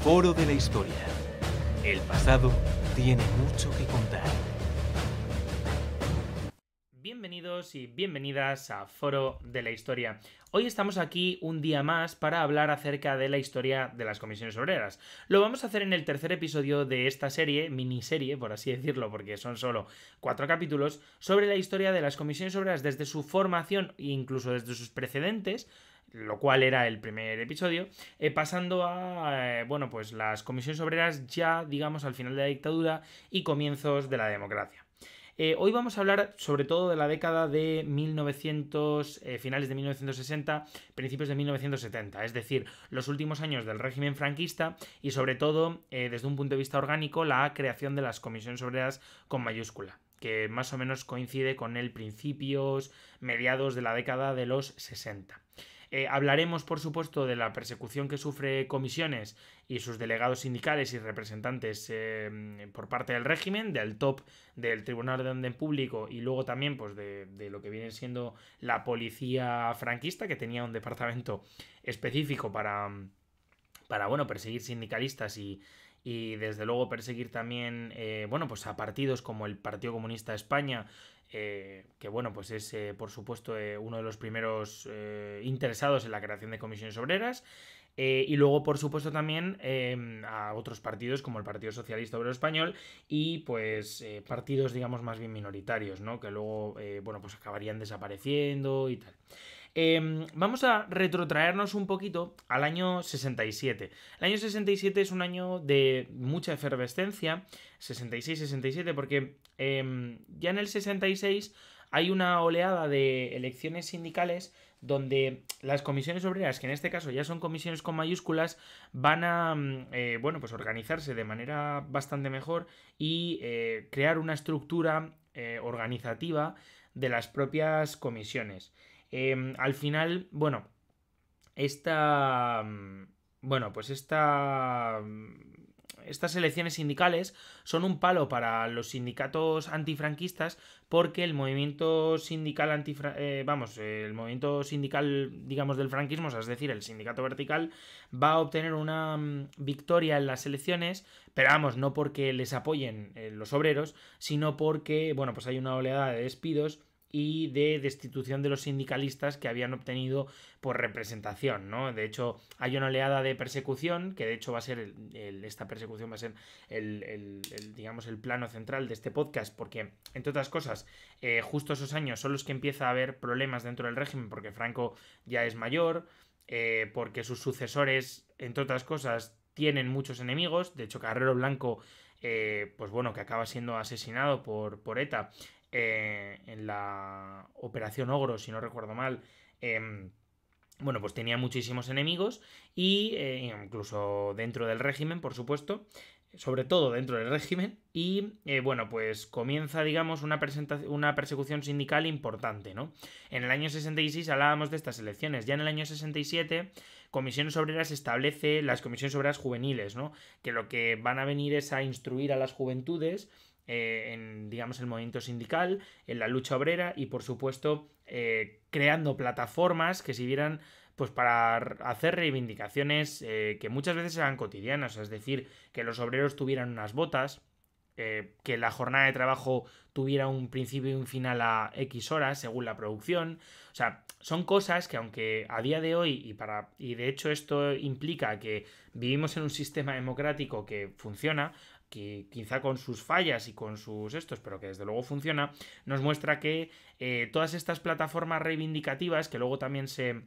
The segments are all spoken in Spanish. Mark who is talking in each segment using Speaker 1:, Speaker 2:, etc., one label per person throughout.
Speaker 1: Foro de la historia. El pasado tiene mucho que contar. Bienvenidos y bienvenidas a Foro de la Historia. Hoy estamos aquí un día más para hablar acerca de la historia de las comisiones obreras. Lo vamos a hacer en el tercer episodio de esta serie, miniserie, por así decirlo, porque son solo cuatro capítulos, sobre la historia de las comisiones obreras desde su formación e incluso desde sus precedentes lo cual era el primer episodio, eh, pasando a, eh, bueno, pues las comisiones obreras ya, digamos, al final de la dictadura y comienzos de la democracia. Eh, hoy vamos a hablar sobre todo de la década de 1900, finales de 1960, principios de 1970, es decir, los últimos años del régimen franquista y sobre todo, desde un punto de vista orgánico, la creación de las comisiones obreras con mayúscula que más o menos coincide con el principios, mediados de la década de los 60. Eh, hablaremos, por supuesto, de la persecución que sufre comisiones y sus delegados sindicales y representantes em, por parte del régimen, del top del Tribunal de Orden Público y luego también pues, de, de lo que viene siendo la policía franquista, que tenía un departamento específico para, para bueno, perseguir sindicalistas y, y desde luego perseguir también eh, bueno pues a partidos como el Partido Comunista de España eh, que bueno, pues es eh, por supuesto eh, uno de los primeros interesados en la creación de comisiones obreras. y luego, por supuesto, también em, a otros partidos como el Partido Socialista Obrero Español y pues partidos, digamos, más bien minoritarios, ¿no? Que luego, bueno, pues acabarían desapareciendo y tal. Em, vamos a retrotraernos un poquito al año 67. El año 67 es un año de mucha efervescencia, 66-67, porque em, ya en el 66 hay una oleada de elecciones sindicales donde las comisiones obreras, que en este caso ya son comisiones con mayúsculas, van a mm, eh, bueno, pues organizarse de manera bastante mejor y eh, crear una estructura eh, organizativa de las propias comisiones. Em, al final, bueno, esta... Mm, bueno, pues esta mm, estas elecciones sindicales son un palo para los sindicatos antifranquistas porque el movimiento sindical anti, eh, vamos, el movimiento sindical, digamos, del franquismo, es decir, el sindicato vertical, va a obtener una mm, victoria en las elecciones, pero vamos, no porque les apoyen eh, los obreros, sino porque, bueno, pues hay una oleada de despidos y de destitución de los sindicalistas que habían obtenido por representación, ¿no? De hecho, hay una oleada de persecución, que de hecho va a ser, el, esta persecución va a ser el, digamos, el plano central de este podcast, porque, entre otras cosas, eh, justo esos años son los que empieza a haber problemas dentro del régimen, porque Franco ya es mayor, eh, porque sus sucesores, entre otras cosas, tienen muchos enemigos, de hecho, Carrero Blanco eh, pues bueno, que acaba siendo asesinado por, por ETA, eh, en la Operación Ogro, si no recuerdo mal, em, bueno, pues tenía muchísimos enemigos y eh, incluso dentro del régimen, por supuesto, sobre todo dentro del régimen y eh, bueno, pues comienza, digamos, una, una persecución sindical importante, ¿no? En el año 66 hablábamos de estas elecciones, ya en el año 67 Comisiones Obreras establece las Comisiones Obreras Juveniles, ¿no? Que lo que van a venir es a instruir a las juventudes eh, en, digamos, el movimiento sindical, en la lucha obrera y, por supuesto, eh, creando plataformas que sirvieran pues para hacer reivindicaciones eh, que muchas veces eran cotidianas, es decir, que los obreros tuvieran unas botas, que la jornada de trabajo tuviera un principio y un final a X horas según la producción. O sea, son cosas que aunque a día de hoy, y, para, y de hecho esto implica que vivimos en un sistema democrático que funciona, que quizá con sus fallas y con sus estos, pero que desde luego funciona, nos muestra que eh, todas estas plataformas reivindicativas, que luego también se,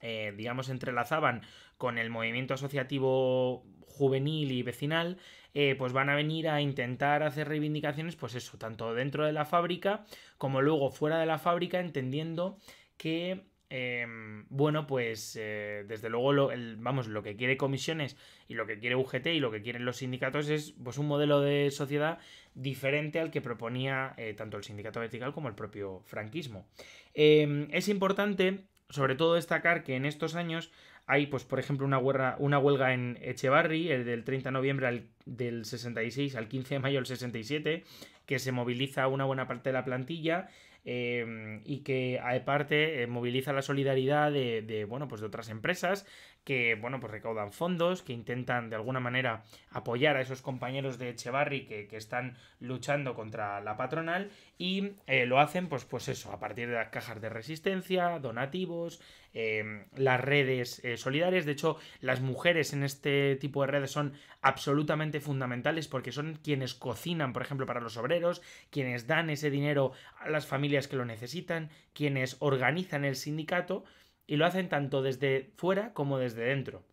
Speaker 1: eh, digamos, entrelazaban con el movimiento asociativo juvenil y vecinal, eh, pues van a venir a intentar hacer reivindicaciones, pues eso, tanto dentro de la fábrica como luego fuera de la fábrica, entendiendo que Em, bueno, pues eh, desde luego, lo, vamos, lo que quiere comisiones y lo que quiere UGT y lo que quieren los sindicatos es pues, un modelo de sociedad diferente al que proponía eh, tanto el sindicato vertical como el propio franquismo. Em, es importante, sobre todo, destacar que en estos años hay, pues, por ejemplo, una huelga, una huelga en Echevarri, el del 30 de noviembre del 66 al 15 de mayo del 67, que se moviliza una buena parte de la plantilla. Em, y que aparte eh, moviliza la solidaridad de, bueno, pues de otras empresas que bueno, pues recaudan fondos, que intentan de alguna manera apoyar a esos compañeros de Echevarri que, están luchando contra la patronal y eh, lo hacen pues, pues eso, a partir de las cajas de resistencia, donativos, Em, las redes eh, solidarias. De hecho, las mujeres en este tipo de redes son absolutamente fundamentales porque son quienes cocinan, por ejemplo, para los obreros, quienes dan ese dinero a las familias que lo necesitan, quienes organizan el sindicato y lo hacen tanto desde fuera como desde dentro.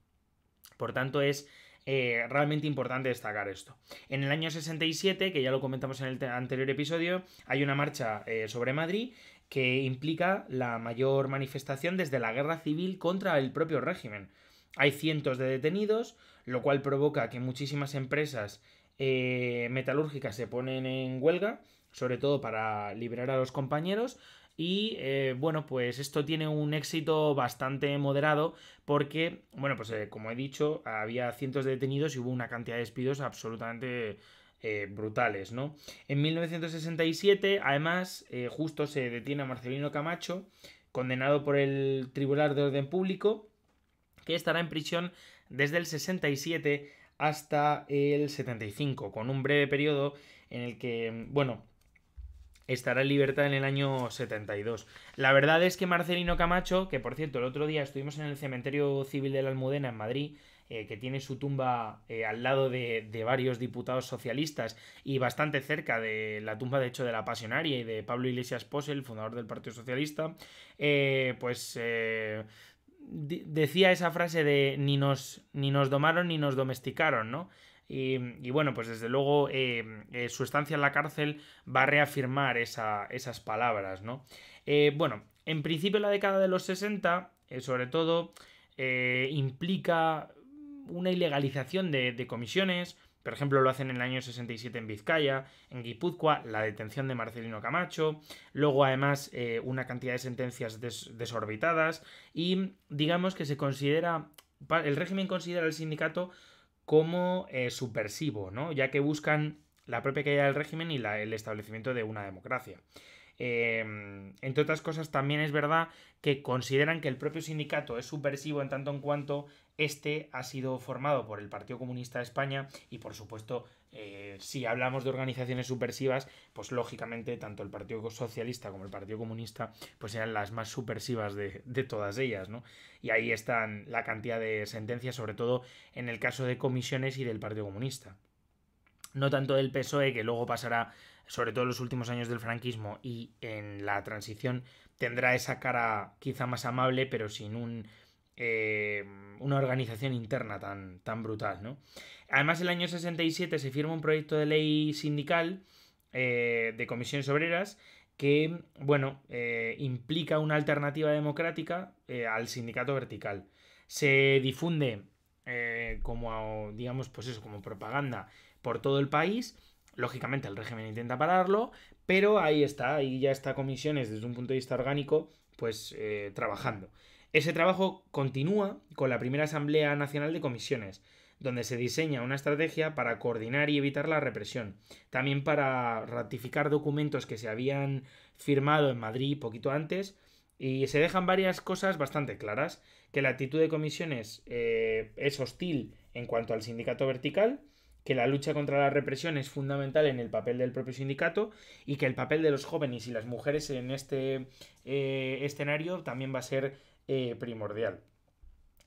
Speaker 1: Por tanto, es eh, realmente importante destacar esto. En el año 67, que ya lo comentamos en el anterior episodio, hay una marcha eh, sobre Madrid que implica la mayor manifestación desde la guerra civil contra el propio régimen. Hay cientos de detenidos, lo cual provoca que muchísimas empresas eh, metalúrgicas se ponen en huelga, sobre todo para liberar a los compañeros, y eh, bueno, pues esto tiene un éxito bastante moderado porque, bueno, pues eh, como he dicho, había cientos de detenidos y hubo una cantidad de despidos absolutamente eh, brutales, ¿no? En 1967, además, eh, justo se detiene a Marcelino Camacho, condenado por el Tribunal de Orden Público, que estará en prisión desde el 67 hasta el 75, con un breve periodo en el que, bueno, estará en libertad en el año 72. La verdad es que Marcelino Camacho, que por cierto el otro día estuvimos en el Cementerio Civil de la Almudena en Madrid, eh, que tiene su tumba eh, al lado de, varios diputados socialistas y bastante cerca de la tumba, de hecho, de la pasionaria y de Pablo Iglesias Posse, el fundador del Partido Socialista, eh, pues decía esa frase de ni nos, ni nos domaron ni nos domesticaron, ¿no? Y, bueno, pues desde luego su estancia en la cárcel va a reafirmar esas palabras, ¿no? bueno, en principio la década de los 60, sobre todo, implica una ilegalización de, comisiones, por ejemplo, lo hacen en el año 67 en Vizcaya, en Guipúzcoa, la detención de Marcelino Camacho, luego además eh, una cantidad de sentencias desorbitadas y digamos que se considera, el régimen considera al sindicato como eh, subversivo, ya que buscan la propia caída del régimen y el establecimiento de una democracia. Em, entre otras cosas, también es verdad que consideran que el propio sindicato es subversivo en tanto en cuanto este ha sido formado por el Partido Comunista de España y, por supuesto, eh, si hablamos de organizaciones subversivas, pues lógicamente tanto el Partido Socialista como el Partido Comunista pues eran las más subversivas de, de todas ellas, ¿no? Y ahí están la cantidad de sentencias, sobre todo en el caso de comisiones y del Partido Comunista no tanto del PSOE, que luego pasará sobre todo en los últimos años del franquismo y en la transición, tendrá esa cara quizá más amable, pero sin un, eh, una organización interna tan, tan brutal. ¿no? Además, el año 67 se firma un proyecto de ley sindical eh, de comisiones obreras que, bueno, eh, implica una alternativa democrática al sindicato vertical. Se difunde como, digamos, pues eso, como propaganda por todo el país Lógicamente el régimen intenta pararlo, pero ahí está, ahí ya está Comisiones desde un punto de vista orgánico, pues eh, trabajando. Ese trabajo continúa con la primera Asamblea Nacional de Comisiones, donde se diseña una estrategia para coordinar y evitar la represión, también para ratificar documentos que se habían firmado en Madrid poquito antes, y se dejan varias cosas bastante claras, que la actitud de comisiones eh, es hostil en cuanto al sindicato vertical, que la lucha contra la represión es fundamental en el papel del propio sindicato y que el papel de los jóvenes y las mujeres en este eh, escenario también va a ser eh, primordial.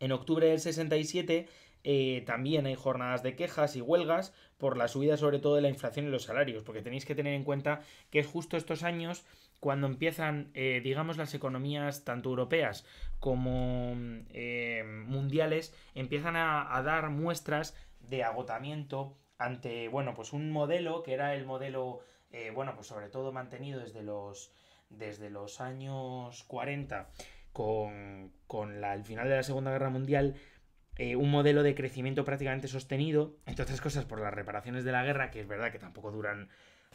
Speaker 1: En octubre del 67 eh, también hay jornadas de quejas y huelgas por la subida sobre todo de la inflación y los salarios, porque tenéis que tener en cuenta que es justo estos años cuando empiezan, digamos, las economías tanto europeas como mundiales, empiezan a, a dar muestras de agotamiento ante, bueno, pues un modelo que era el modelo, eh, bueno, pues sobre todo mantenido desde los, desde los años 40 con, la, el final de la Segunda Guerra Mundial, eh, un modelo de crecimiento prácticamente sostenido, entre otras cosas por las reparaciones de la guerra, que es verdad que tampoco duran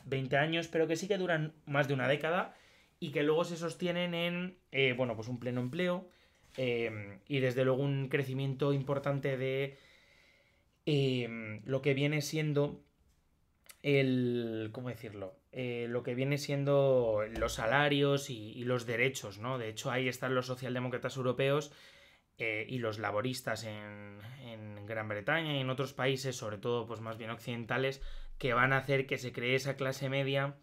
Speaker 1: 20 años, pero que sí que duran más de una década y que luego se sostienen en, eh, bueno, pues un pleno empleo y desde luego un crecimiento importante de Em, lo que viene siendo el, ¿cómo decirlo? Eh, lo que viene siendo los salarios y, los derechos, ¿no? De hecho, ahí están los socialdemócratas europeos eh, y los laboristas en, en, Gran Bretaña y en otros países, sobre todo pues más bien occidentales, que van a hacer que se cree esa clase media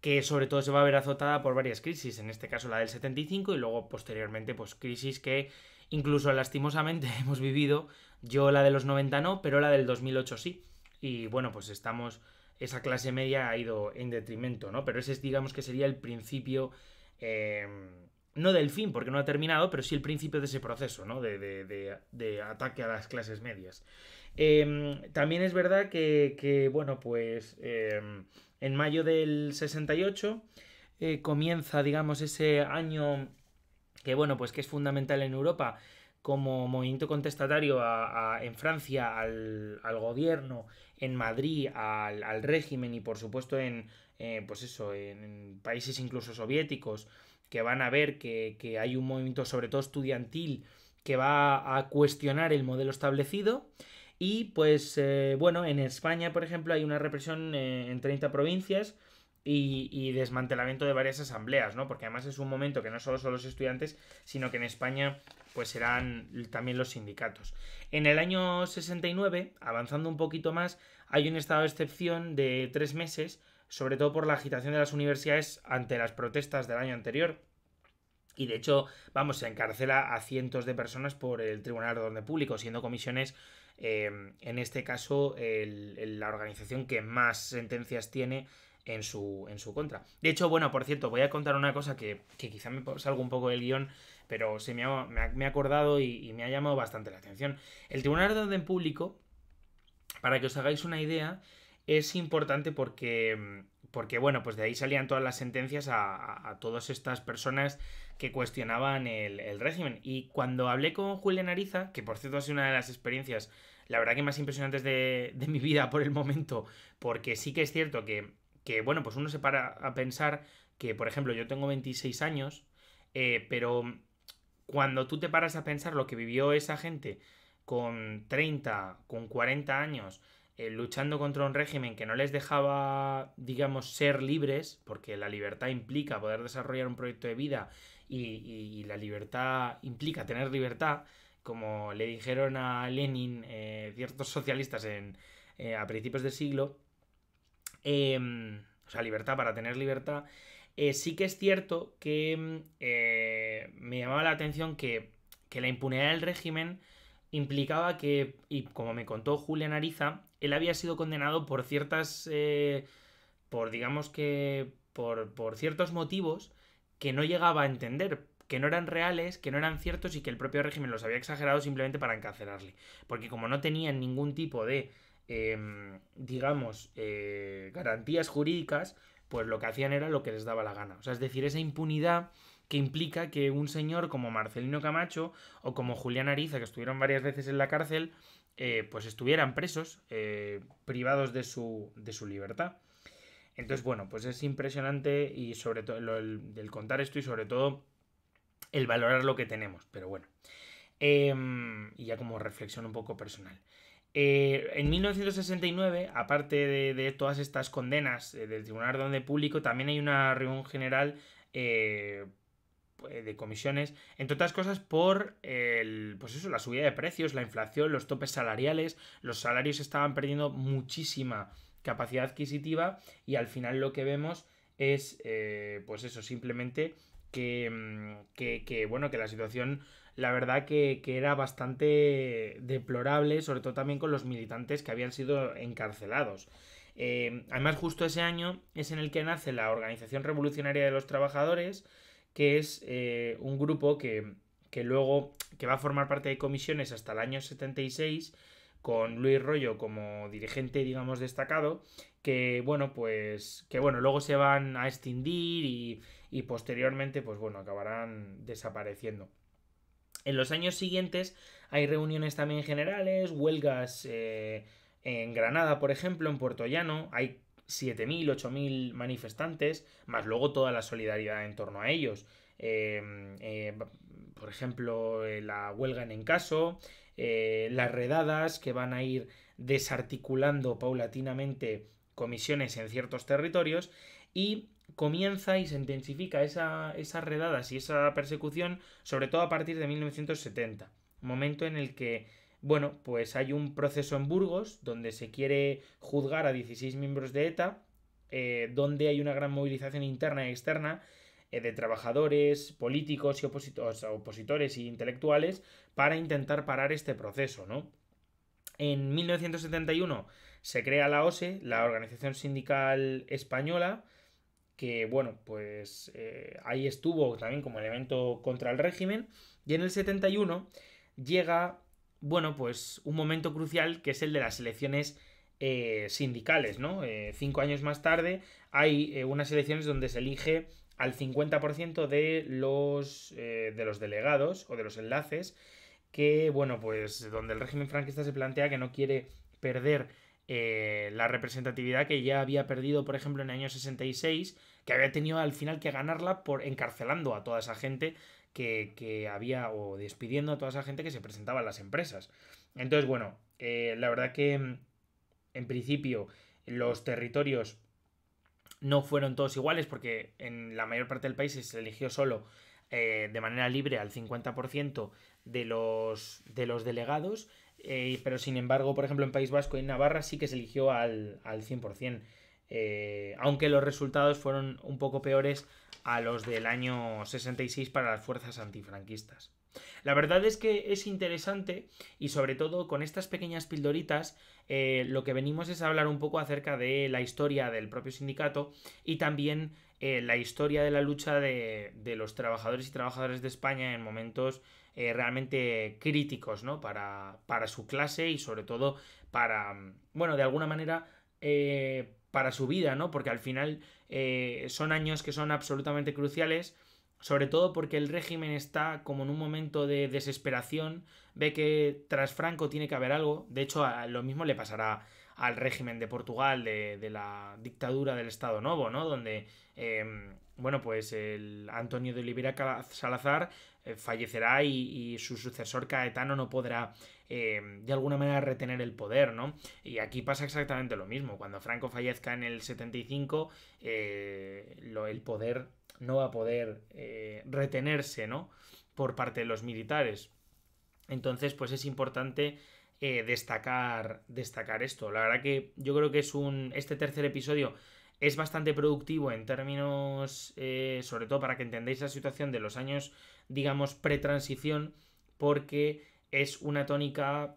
Speaker 1: que sobre todo se va a ver azotada por varias crisis, en este caso la del 75 y luego posteriormente pues crisis que incluso lastimosamente hemos vivido yo la de los 90 no, pero la del 2008 sí. Y bueno, pues estamos, esa clase media ha ido en detrimento, ¿no? Pero ese digamos que sería el principio, em, no del fin, porque no ha terminado, pero sí el principio de ese proceso, ¿no? De, ataque a las clases medias. Em, también es verdad que, bueno, pues em, en mayo del 68 eh, comienza, digamos, ese año que, bueno, pues que es fundamental en Europa como movimiento contestatario en Francia al, gobierno, en Madrid al, régimen y por supuesto en, eh, pues eso, en, países incluso soviéticos que van a ver que, hay un movimiento sobre todo estudiantil que va a cuestionar el modelo establecido. Y pues eh, bueno, en España por ejemplo hay una represión eh, en 30 provincias y, desmantelamiento de varias asambleas, ¿no? Porque además es un momento que no solo son los estudiantes, sino que en España pues serán también los sindicatos. En el año 69, avanzando un poquito más, hay un estado de excepción de tres meses, sobre todo por la agitación de las universidades ante las protestas del año anterior. Y de hecho, vamos, se encarcela a cientos de personas por el Tribunal de Orden Público, siendo comisiones, eh, en este caso, la organización que más sentencias tiene en su, en su contra. De hecho, bueno, por cierto, voy a contar una cosa que, quizá me salgo un poco del guión, pero se me ha, acordado y, me ha llamado bastante la atención. El Tribunal de Orden Público, para que os hagáis una idea, es importante porque, porque bueno, pues de ahí salían todas las sentencias a, todas estas personas que cuestionaban el, régimen. Y cuando hablé con Julián Ariza, que por cierto ha sido una de las experiencias, la verdad que más impresionantes de, de mi vida por el momento, porque sí que es cierto que que, bueno, pues uno se para a pensar que, por ejemplo, yo tengo 26 años, eh, pero cuando tú te paras a pensar lo que vivió esa gente con 30, con 40 años, eh, luchando contra un régimen que no les dejaba, digamos, ser libres, porque la libertad implica poder desarrollar un proyecto de vida y, la libertad implica tener libertad, como le dijeron a Lenin eh, ciertos socialistas en, a principios del siglo, eh, o sea, libertad para tener libertad. Eh, sí que es cierto que mm, eh, me llamaba la atención que, la impunidad del régimen implicaba que, y como me contó Julia Nariza él había sido condenado por ciertas, eh, por digamos que, por, por ciertos motivos que no llegaba a entender, que no eran reales, que no eran ciertos y que el propio régimen los había exagerado simplemente para encarcelarle. Porque como no tenían ningún tipo de Em, digamos, eh, garantías jurídicas, pues lo que hacían era lo que les daba la gana. O sea, es decir, esa impunidad que implica que un señor como Marcelino Camacho o como Julián Ariza, que estuvieron varias veces en la cárcel, eh, pues estuvieran presos, eh, privados de su, libertad. Entonces, bueno, pues es impresionante y sobre todo el, contar esto y sobre todo el valorar lo que tenemos, pero bueno. Em, y ya como reflexión un poco personal. Eh, en 1969, aparte de, todas estas condenas eh, del Tribunal de Público, también hay una reunión general eh, pues, de comisiones, entre otras cosas por el, pues la subida de precios, la inflación, los topes salariales, los salarios estaban perdiendo muchísima capacidad adquisitiva y al final lo que vemos es, pues eso, simplemente mm, que, que, bueno, que la situación la verdad que, era bastante deplorable, sobre todo también con los militantes que habían sido encarcelados. Eh, además, justo ese año es en el que nace la Organización Revolucionaria de los Trabajadores, que es eh, un grupo que, luego que va a formar parte de comisiones hasta el año 76, con Luis Rollo como dirigente, digamos, destacado, que bueno, pues que bueno, luego se van a extindir y, y posteriormente, pues bueno, acabarán desapareciendo. En los años siguientes hay reuniones también generales, huelgas eh, en Granada, por ejemplo, en Puerto Llano, hay 7.000, 8.000 manifestantes, más luego toda la solidaridad en torno a ellos. Em, eh, por ejemplo, eh, la huelga en Encaso, las redadas que van a ir desarticulando paulatinamente comisiones en ciertos territorios y comienza y se intensifica esas redadas y esa persecución, sobre todo a partir de 1970, momento en el que, bueno, pues hay un proceso en Burgos donde se quiere juzgar a 16 miembros de ETA, eh, donde hay una gran movilización interna y externa eh, de trabajadores, políticos y opositores, opositores y intelectuales para intentar parar este proceso, ¿no? En 1971 se crea la OSE, la Organización Sindical Española, que bueno, pues eh, ahí estuvo también como elemento contra el régimen. Y en el 71 llega, bueno, pues un momento crucial que es el de las elecciones eh, sindicales, ¿no? Eh, cinco años más tarde hay unas elecciones donde se elige al 50% de los, de los delegados o de los enlaces, que bueno, pues donde el régimen franquista se plantea que no quiere perder eh, la representatividad que ya había perdido, por ejemplo, en el año 66, que había tenido al final que ganarla por encarcelando a toda esa gente que, había, o despidiendo a toda esa gente que se presentaba en las empresas. Entonces, bueno, eh, la verdad que mm, en principio los territorios no fueron todos iguales porque en la mayor parte del país se eligió solo eh, de manera libre al 50% de los, de los delegados eh, pero sin embargo, por ejemplo, en País Vasco y en Navarra sí que se eligió al, al 100%, eh, aunque los resultados fueron un poco peores a los del año 66 para las fuerzas antifranquistas. La verdad es que es interesante y sobre todo con estas pequeñas pildoritas eh, lo que venimos es a hablar un poco acerca de la historia del propio sindicato y también eh, la historia de la lucha de, los trabajadores y trabajadoras de España en momentos eh, realmente críticos, Para, su clase y sobre todo para, bueno, de alguna manera para su vida, ¿no? Porque al final son años que son absolutamente cruciales sobre todo porque el régimen está como en un momento de desesperación, ve que tras Franco tiene que haber algo, de hecho lo mismo le pasará al régimen de Portugal, de, la dictadura del Estado Novo, ¿no? Donde, em, bueno, pues el Antonio de Oliveira Salazar eh, fallecerá y, su sucesor Caetano no podrá em, de alguna manera retener el poder, ¿no? Y aquí pasa exactamente lo mismo. Cuando Franco fallezca en el 75, eh, lo, el poder no va a poder eh, retenerse, ¿no? Por parte de los militares. Entonces, pues es importante eh, destacar, destacar esto. La verdad que yo creo que es un. Este tercer episodio es bastante productivo en términos, eh, sobre todo para que entendáis la situación de los años, digamos, pretransición, porque es una tónica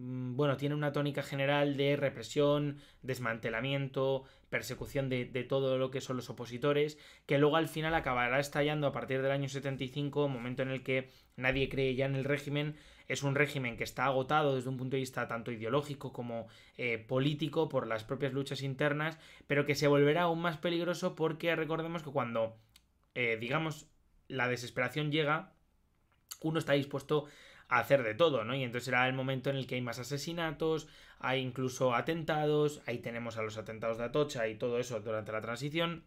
Speaker 1: Mm, bueno, tiene una tónica general de represión, desmantelamiento, persecución de, todo lo que son los opositores, que luego al final acabará estallando a partir del año 75, momento en el que nadie cree ya en el régimen, es un régimen que está agotado desde un punto de vista tanto ideológico como eh, político por las propias luchas internas, pero que se volverá aún más peligroso porque recordemos que cuando, eh, digamos, la desesperación llega, uno está dispuesto hacer de todo, ¿no? Y entonces era el momento en el que hay más asesinatos, hay incluso atentados, ahí tenemos a los atentados de Atocha y todo eso durante la transición,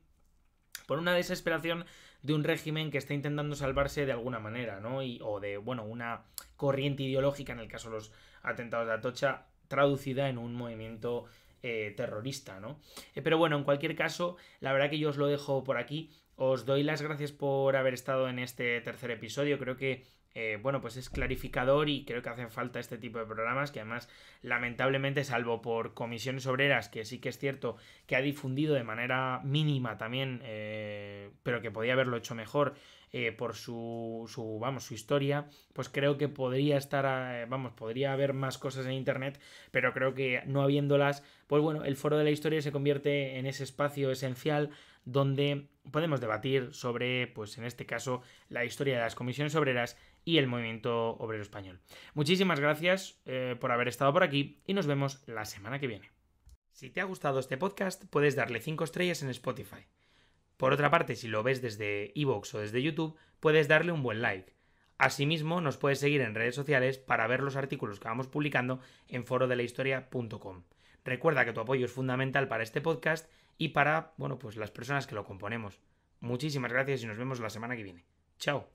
Speaker 1: por una desesperación de un régimen que está intentando salvarse de alguna manera, ¿no? Y, o de, bueno, una corriente ideológica, en el caso de los atentados de Atocha, traducida en un movimiento eh, terrorista, ¿no? Eh, pero bueno, en cualquier caso, la verdad que yo os lo dejo por aquí. Os doy las gracias por haber estado en este tercer episodio. Creo que eh, bueno, pues es clarificador y creo que hacen falta este tipo de programas que además, lamentablemente, salvo por comisiones obreras, que sí que es cierto que ha difundido de manera mínima también, eh, pero que podía haberlo hecho mejor, eh, por su, su, vamos, su historia, pues creo que podría estar, eh, vamos, podría haber más cosas en Internet, pero creo que no habiéndolas, pues bueno, el foro de la historia se convierte en ese espacio esencial donde podemos debatir sobre, pues en este caso, la historia de las comisiones obreras y el movimiento obrero español. Muchísimas gracias eh, por haber estado por aquí y nos vemos la semana que viene. Si te ha gustado este podcast, puedes darle 5 estrellas en Spotify. Por otra parte, si lo ves desde iVoox o desde YouTube, puedes darle un buen like. Asimismo, nos puedes seguir en redes sociales para ver los artículos que vamos publicando en forodelahistoria.com. Recuerda que tu apoyo es fundamental para este podcast y para, bueno, pues las personas que lo componemos. Muchísimas gracias y nos vemos la semana que viene. Chao.